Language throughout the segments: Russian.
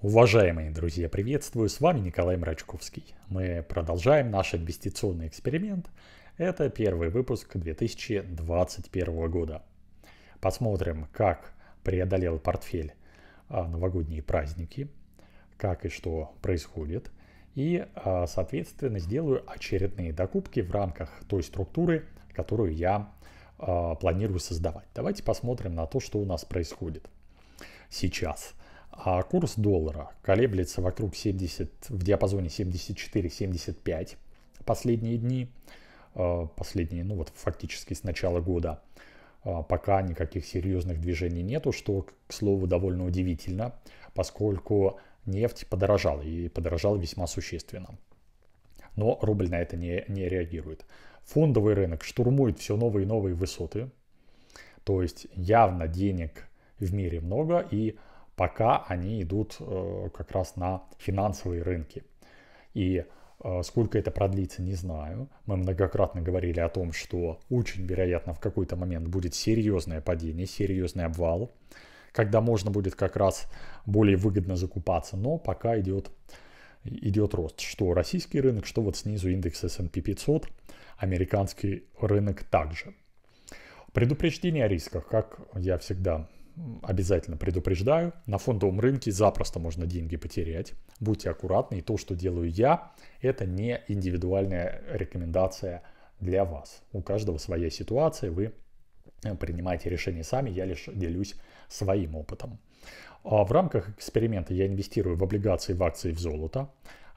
Уважаемые друзья, приветствую, с вами Николай Мрачковский. Мы продолжаем наш инвестиционный эксперимент. Это первый выпуск 2021 года. Посмотрим, как преодолел портфель а, новогодние праздники, как и что происходит. И, а, соответственно, сделаю очередные докупки в рамках той структуры, которую я а, планирую создавать. Давайте посмотрим на то, что у нас происходит сейчас – а курс доллара колеблется вокруг 70, в диапазоне 74-75 последние дни, а, последние, ну вот фактически с начала года. А, пока никаких серьезных движений нету, что, к слову, довольно удивительно, поскольку нефть подорожала и подорожала весьма существенно. Но рубль на это не, не реагирует. Фондовый рынок штурмует все новые и новые высоты. То есть явно денег в мире много и пока они идут э, как раз на финансовые рынки. И э, Сколько это продлится, не знаю. Мы многократно говорили о том, что очень вероятно в какой-то момент будет серьезное падение, серьезный обвал, когда можно будет как раз более выгодно закупаться, но пока идет, идет рост. Что российский рынок, что вот снизу индекс S&P 500, американский рынок также. Предупреждение о рисках, как я всегда обязательно предупреждаю, на фондовом рынке запросто можно деньги потерять. Будьте аккуратны, и то, что делаю я, это не индивидуальная рекомендация для вас. У каждого своя ситуация, вы э, принимаете решения сами, я лишь делюсь своим опытом. А, в рамках эксперимента я инвестирую в облигации, в акции, в золото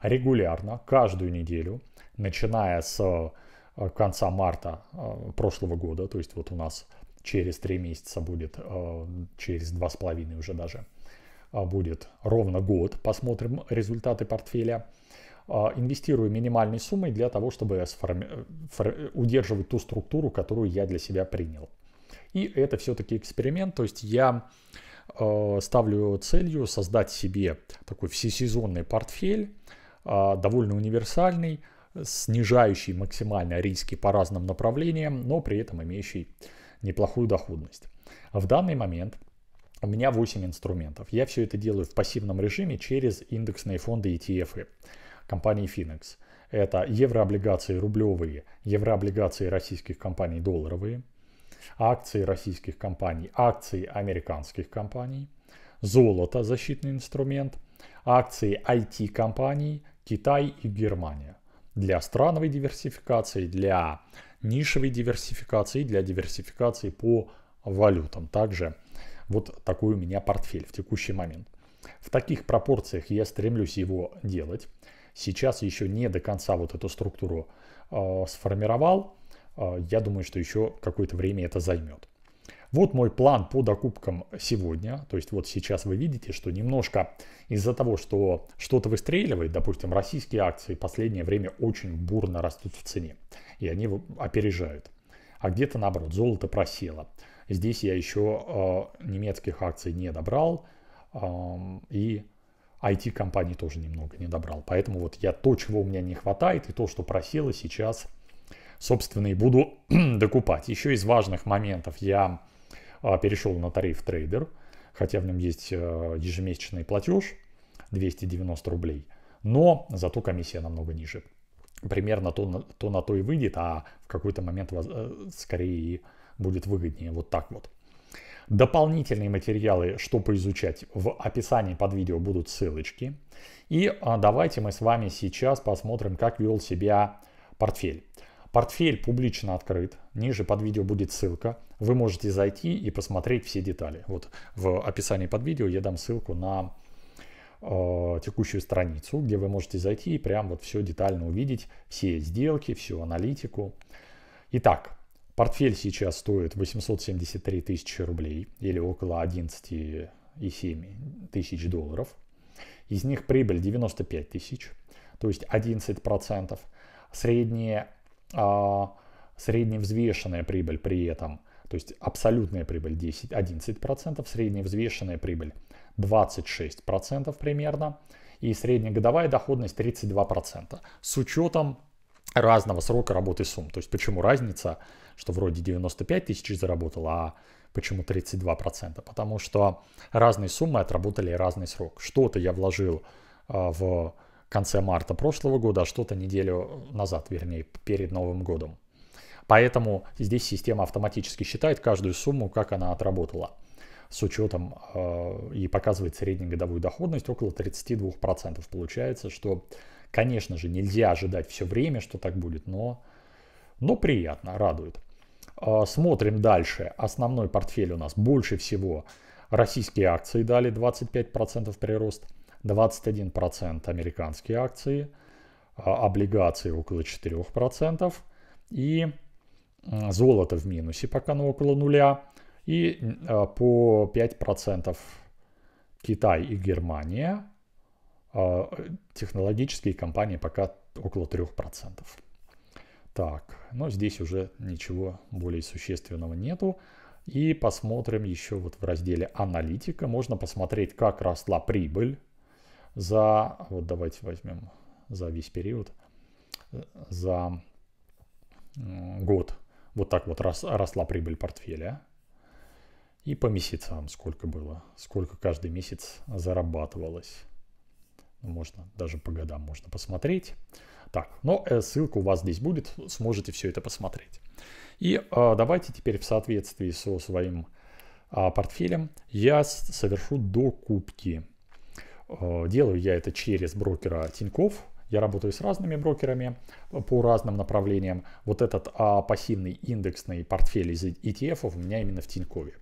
регулярно, каждую неделю, начиная с э, конца марта э, прошлого года, то есть вот у нас через три месяца будет, а, через два с половиной уже даже, а, будет ровно год. Посмотрим результаты портфеля. А, инвестирую минимальной суммой для того, чтобы сформи... удерживать ту структуру, которую я для себя принял. И это все-таки эксперимент, то есть я ставлю целью создать себе такой всесезонный портфель, довольно универсальный, снижающий максимально риски по разным направлениям, но при этом имеющий неплохую доходность. В данный момент у меня 8 инструментов. Я все это делаю в пассивном режиме через индексные фонды ETF компании Finex. Это еврооблигации рублевые, еврооблигации российских компаний долларовые, акции российских компаний, акции американских компаний, золото, защитный инструмент, акции IT-компаний, Китай и Германия для страновой диверсификации, для нишевой диверсификации, для диверсификации по валютам. Также вот такой у меня портфель в текущий момент. В таких пропорциях я стремлюсь его делать. Сейчас еще не до конца вот эту структуру э, сформировал. Э, я думаю, что еще какое-то время это займет. Вот мой план по докупкам сегодня. То есть вот сейчас вы видите, что немножко из-за того, что что-то выстреливает, допустим, российские акции в последнее время очень бурно растут в цене. И они опережают. А где-то наоборот, золото просело. Здесь я еще э, немецких акций не добрал. Э, и IT-компаний тоже немного не добрал. Поэтому вот я то, чего у меня не хватает, и то, что просело сейчас, собственно, и буду докупать. Еще из важных моментов я а, перешел на тариф трейдер, хотя в нем есть э, ежемесячный платеж 290 рублей, но зато комиссия намного ниже. Примерно то то, на то и выйдет, а в какой-то момент э, скорее будет выгоднее вот так вот. Дополнительные материалы, что поизучать, в описании под видео будут ссылочки. И а, давайте мы с вами сейчас посмотрим, как вел себя портфель. Портфель публично открыт. Ниже под видео будет ссылка. Вы можете зайти и посмотреть все детали. Вот в описании под видео я дам ссылку на э, текущую страницу, где вы можете зайти и прям вот все детально увидеть, все сделки, всю аналитику. Итак, портфель сейчас стоит 873 тысячи рублей или около 11,7 тысяч долларов. Из них прибыль 95 тысяч, то есть 11%. средняя а, средневзвешенная прибыль при этом, то есть абсолютная прибыль 10-11%, средневзвешенная прибыль 26% примерно, и среднегодовая доходность 32% с учетом разного срока работы сумм. То есть почему разница, что вроде 95 тысяч заработал, а почему 32%? Потому что разные суммы отработали разный срок. Что-то я вложил а, в конце марта прошлого года, а что-то неделю назад, вернее, перед Новым годом. Поэтому здесь система автоматически считает каждую сумму, как она отработала с учетом э, и показывает среднегодовую доходность около 32%. Получается, что, конечно же, нельзя ожидать все время, что так будет, но, но приятно, радует. Э, смотрим дальше. Основной портфель у нас больше всего российские акции дали 25% прирост – 21% американские акции, а, облигации около 4% и золото в минусе пока на около нуля и а, по 5% Китай и Германия, а, технологические компании пока около 3%. Так, но здесь уже ничего более существенного нету. И посмотрим еще вот в разделе аналитика. Можно посмотреть, как росла прибыль за, вот давайте возьмем за весь период, за год вот так вот рос, росла прибыль портфеля. И по месяцам сколько было, сколько каждый месяц зарабатывалось. Ну, можно даже по годам можно посмотреть. Так, но э, ссылка у вас здесь будет, сможете все это посмотреть. И а, давайте теперь в соответствии со своим а, портфелем я совершу докупки. Э, делаю я это через брокера Тиньков. Я работаю с разными брокерами э, по разным направлениям. Вот этот а, пассивный индексный портфель из ETF у меня именно в Тинькове.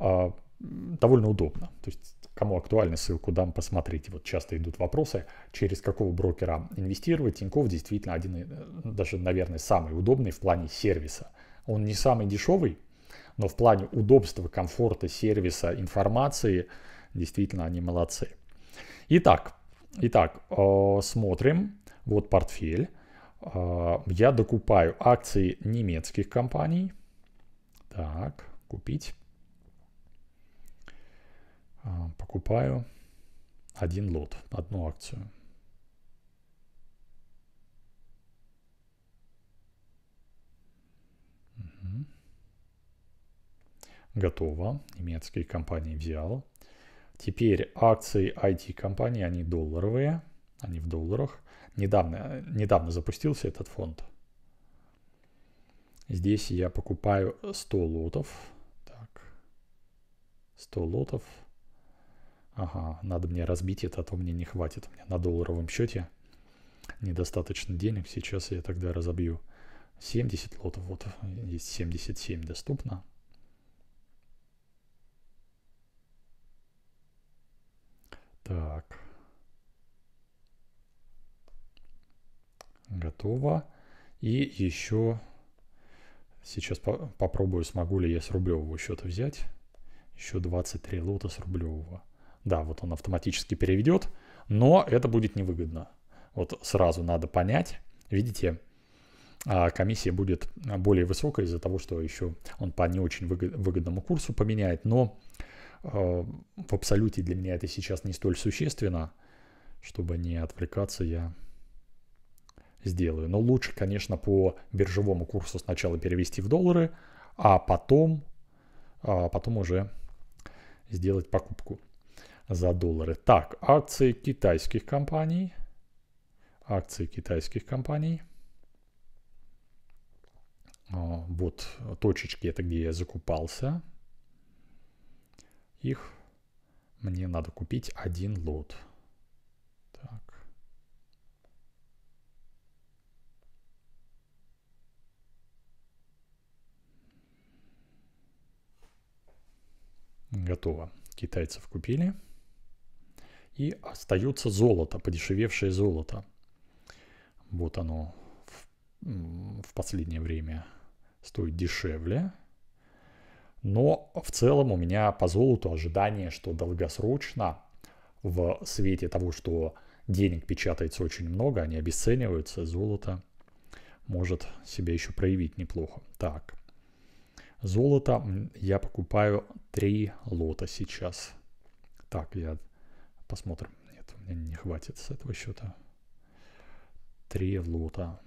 А, э, довольно удобно. То есть, кому актуально, ссылку дам, посмотрите. Вот часто идут вопросы, через какого брокера инвестировать. Тиньков действительно один, даже, наверное, самый удобный в плане сервиса. Он не самый дешевый, но в плане удобства, комфорта, сервиса, информации, действительно они молодцы. Итак, итак э, смотрим. Вот портфель. Э, я докупаю акции немецких компаний. Так, купить. Э, покупаю один лот, одну акцию. Готово. Немецкие компании взял. Теперь акции IT-компаний, они долларовые, они в долларах. Недавно, недавно запустился этот фонд. Здесь я покупаю 100 лотов. Так, 100 лотов. Ага, надо мне разбить это, а то мне не хватит. Мне на долларовом счете недостаточно денег. Сейчас я тогда разобью 70 лотов. Вот есть 77 доступно. Так. Готово. И еще сейчас по попробую, смогу ли я с рублевого счета взять. Еще 23 лота с рублевого. Да, вот он автоматически переведет, но это будет невыгодно. Вот сразу надо понять. Видите, а, комиссия будет более высокая из-за того, что еще он по не очень выгодному курсу поменяет, но Э, в абсолюте для меня это сейчас не столь существенно, чтобы не отвлекаться, я сделаю. Но лучше, конечно, по биржевому курсу сначала перевести в доллары, а потом, а потом уже сделать покупку за доллары. Так, акции китайских компаний. Акции китайских компаний. А, вот точечки, это где я закупался их мне надо купить один лот. Так. Готово. Китайцев купили. И остается золото, подешевевшее золото. Вот оно в, в последнее время стоит дешевле. Но в целом у меня по золоту ожидание, что долгосрочно в свете того, что денег печатается очень много, они обесцениваются, золото может себя еще проявить неплохо. Так, золото я покупаю три лота сейчас. Так, я посмотрим. Нет, мне не хватит с этого счета. Три лота.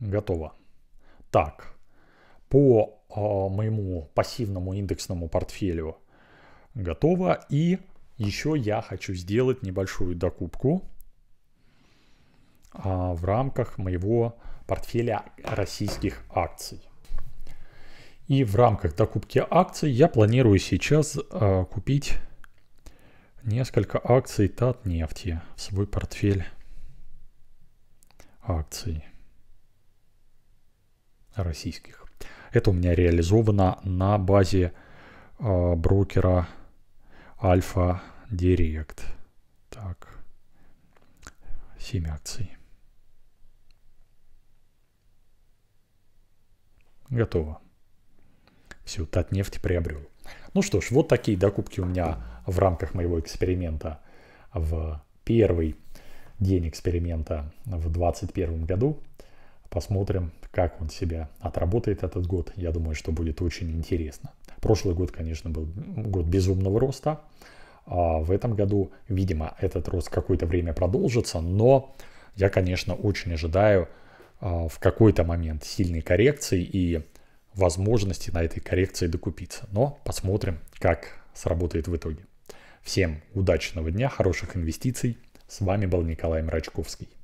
Готово. Так, по э, моему пассивному индексному портфелю готово. И еще я хочу сделать небольшую докупку э, в рамках моего портфеля российских акций. И в рамках докупки акций я планирую сейчас э, купить несколько акций Татнефти в свой портфель акций российских. Это у меня реализовано на базе а, брокера Альфа Директ. Так, 7 акций. Готово. Все, Татнефть приобрел. Ну что ж, вот такие докупки у меня в рамках моего эксперимента в первый день эксперимента в 2021 году. Посмотрим, как он себя отработает этот год. Я думаю, что будет очень интересно. Прошлый год, конечно, был год безумного роста. А в этом году, видимо, этот рост какое-то время продолжится, но я, конечно, очень ожидаю а, в какой-то момент сильной коррекции и возможности на этой коррекции докупиться. Но посмотрим, как сработает в итоге. Всем удачного дня, хороших инвестиций. С вами был Николай Мрачковский.